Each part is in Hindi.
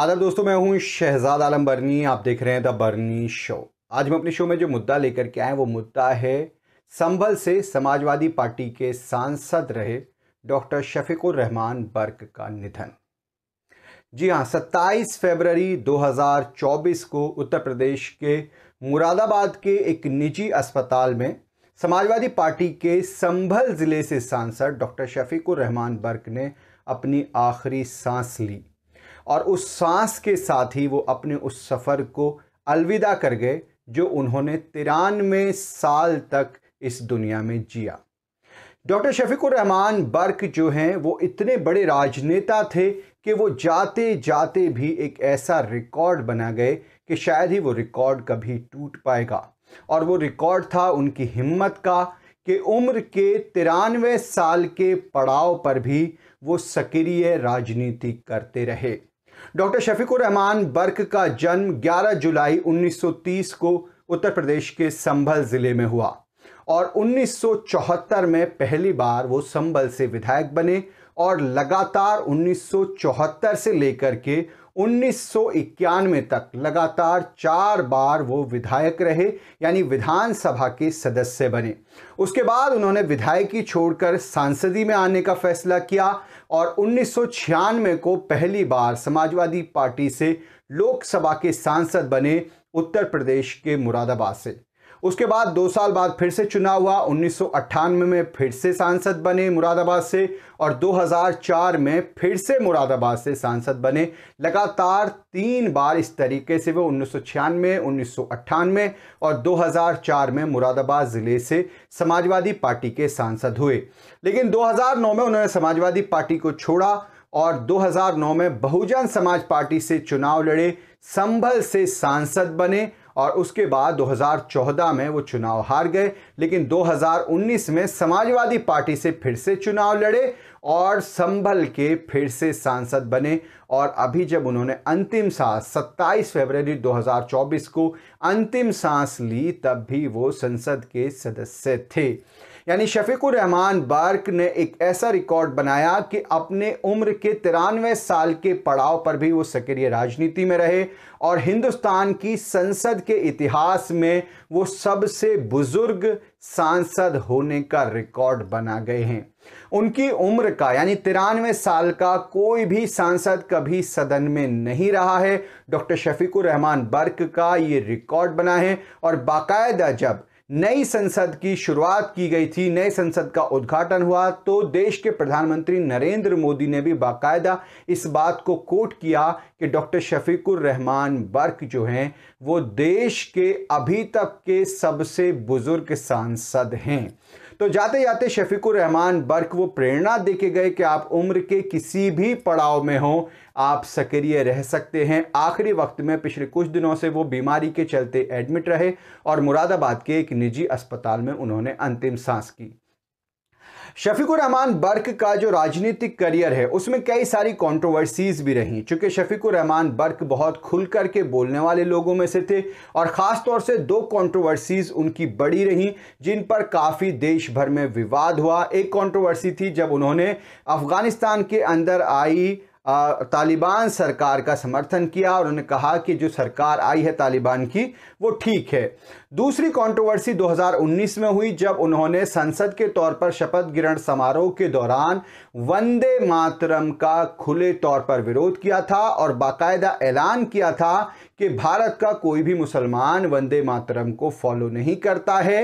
आदर दोस्तों मैं हूं शहजाद आलम बर्नी आप देख रहे हैं द बर्नी शो आज मैं अपने शो में जो मुद्दा लेकर के आए वो मुद्दा है संभल से समाजवादी पार्टी के सांसद रहे डॉक्टर शफीकुर रहमान बर्क का निधन जी हाँ 27 फरवरी 2024 को उत्तर प्रदेश के मुरादाबाद के एक निजी अस्पताल में समाजवादी पार्टी के संभल ज़िले से सांसद डॉक्टर शफीकुर रहमान बर्क ने अपनी आखिरी सांस ली और उस सांस के साथ ही वो अपने उस सफ़र को अलविदा कर गए जो उन्होंने तिरानवे साल तक इस दुनिया में जिया डॉक्टर रहमान बर्क जो हैं वो इतने बड़े राजनेता थे कि वो जाते जाते भी एक ऐसा रिकॉर्ड बना गए कि शायद ही वो रिकॉर्ड कभी टूट पाएगा और वो रिकॉर्ड था उनकी हिम्मत का कि उम्र के तिरानवे साल के पड़ाव पर भी वो सक्रिय राजनीति करते रहे डॉक्टर शफीकुर रहमान बर्क का जन्म 11 जुलाई 1930 को उत्तर प्रदेश के संभल ज़िले में हुआ और 1974 में पहली बार वो संभल से विधायक बने और लगातार 1974 से लेकर के उन्नीस तक लगातार चार बार वो विधायक रहे यानी विधानसभा के सदस्य बने उसके बाद उन्होंने विधायकी छोड़कर सांसदी में आने का फैसला किया और उन्नीस को पहली बार समाजवादी पार्टी से लोकसभा के सांसद बने उत्तर प्रदेश के मुरादाबाद से उसके बाद दो साल बाद फिर से चुनाव हुआ उन्नीस में फिर से सांसद बने मुरादाबाद से और 2004 में फिर से मुरादाबाद से सांसद बने लगातार तीन बार इस तरीके से वो उन्नीस सौ छियानवे उन्नीस और 2004 में मुरादाबाद ज़िले से समाजवादी पार्टी के सांसद हुए लेकिन 2009 में उन्होंने समाजवादी पार्टी को छोड़ा और 2009 में बहुजन समाज पार्टी से चुनाव लड़े संभल से सांसद बने और उसके बाद 2014 में वो चुनाव हार गए लेकिन 2019 में समाजवादी पार्टी से फिर से चुनाव लड़े और संभल के फिर से सांसद बने और अभी जब उन्होंने अंतिम सांस 27 फरवरी 2024 को अंतिम सांस ली तब भी वो संसद के सदस्य थे यानी शफीकुररहमान बार्क ने एक ऐसा रिकॉर्ड बनाया कि अपने उम्र के तिरानवे साल के पड़ाव पर भी वो सक्रिय राजनीति में रहे और हिंदुस्तान की संसद के इतिहास में वो सबसे बुज़ुर्ग सांसद होने का रिकॉर्ड बना गए हैं उनकी उम्र का यानी तिरानवे साल का कोई भी सांसद कभी सदन में नहीं रहा है डॉक्टर शफीकुर रहमान बर्क का ये रिकॉर्ड बना है और बाकायदा जब नई संसद की शुरुआत की गई थी नई संसद का उद्घाटन हुआ तो देश के प्रधानमंत्री नरेंद्र मोदी ने भी बाकायदा इस बात को कोट किया कि डॉक्टर शफीकुर रहमान बर्क जो हैं वो देश के अभी तक के सबसे बुज़ुर्ग सांसद हैं तो जाते जाते रहमान बर्क वो प्रेरणा दे के गए कि आप उम्र के किसी भी पड़ाव में हों आप सक्रिय रह सकते हैं आखिरी वक्त में पिछले कुछ दिनों से वो बीमारी के चलते एडमिट रहे और मुरादाबाद के एक निजी अस्पताल में उन्होंने अंतिम सांस की शफीकुर रहमान बर्क का जो राजनीतिक करियर है उसमें कई सारी कंट्रोवर्सीज भी रहीं चूँकि शफीकुर रहमान बर्क बहुत खुल करके बोलने वाले लोगों में से थे और ख़ास तौर से दो कंट्रोवर्सीज उनकी बड़ी रहीं जिन पर काफ़ी देश भर में विवाद हुआ एक कंट्रोवर्सी थी जब उन्होंने अफ़गानिस्तान के अंदर आई तालिबान सरकार का समर्थन किया और उन्होंने कहा कि जो सरकार आई है तालिबान की वो ठीक है दूसरी कंट्रोवर्सी 2019 में हुई जब उन्होंने संसद के तौर पर शपथ ग्रहण समारोह के दौरान वंदे मातरम का खुले तौर पर विरोध किया था और बाकायदा ऐलान किया था कि भारत का कोई भी मुसलमान वंदे मातरम को फॉलो नहीं करता है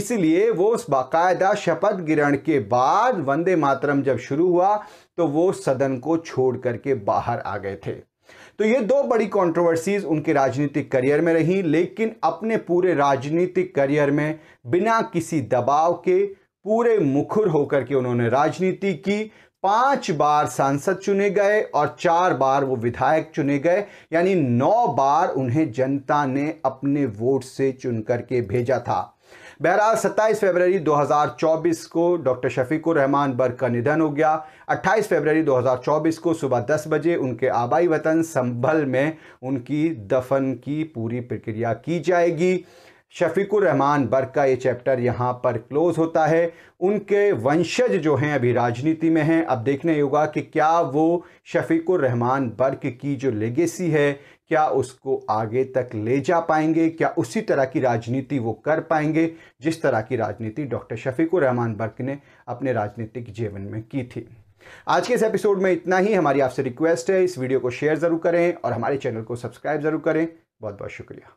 इसलिए वो उस बाकायदा शपथ ग्रहण के बाद वंदे मातरम जब शुरू हुआ तो वो सदन को छोड़ करके बाहर आ गए थे तो ये दो बड़ी कंट्रोवर्सीज उनके राजनीतिक करियर में रही लेकिन अपने पूरे राजनीतिक करियर में बिना किसी दबाव के पूरे मुखर होकर के उन्होंने राजनीति की पांच बार सांसद चुने गए और चार बार वो विधायक चुने गए यानी नौ बार उन्हें जनता ने अपने वोट से चुन करके भेजा था बहरहाल 27 फरवरी 2024 को डॉक्टर शफीकुर रहमान बर्ग का निधन हो गया 28 फरवरी 2024 को सुबह 10 बजे उनके आबाई वतन संभल में उनकी दफन की पूरी प्रक्रिया की जाएगी रहमान बर्क का ये चैप्टर यहाँ पर क्लोज़ होता है उनके वंशज जो हैं अभी राजनीति में हैं अब देखने होगा कि क्या वो रहमान बर्क की जो लेगेसी है क्या उसको आगे तक ले जा पाएंगे क्या उसी तरह की राजनीति वो कर पाएंगे जिस तरह की राजनीति डॉक्टर शफीकुररहमान बर्क ने अपने राजनीतिक जीवन में की थी आज के इस एपिसोड में इतना ही हमारी आपसे रिक्वेस्ट है इस वीडियो को शेयर ज़रूर करें और हमारे चैनल को सब्सक्राइब ज़रूर करें बहुत बहुत शुक्रिया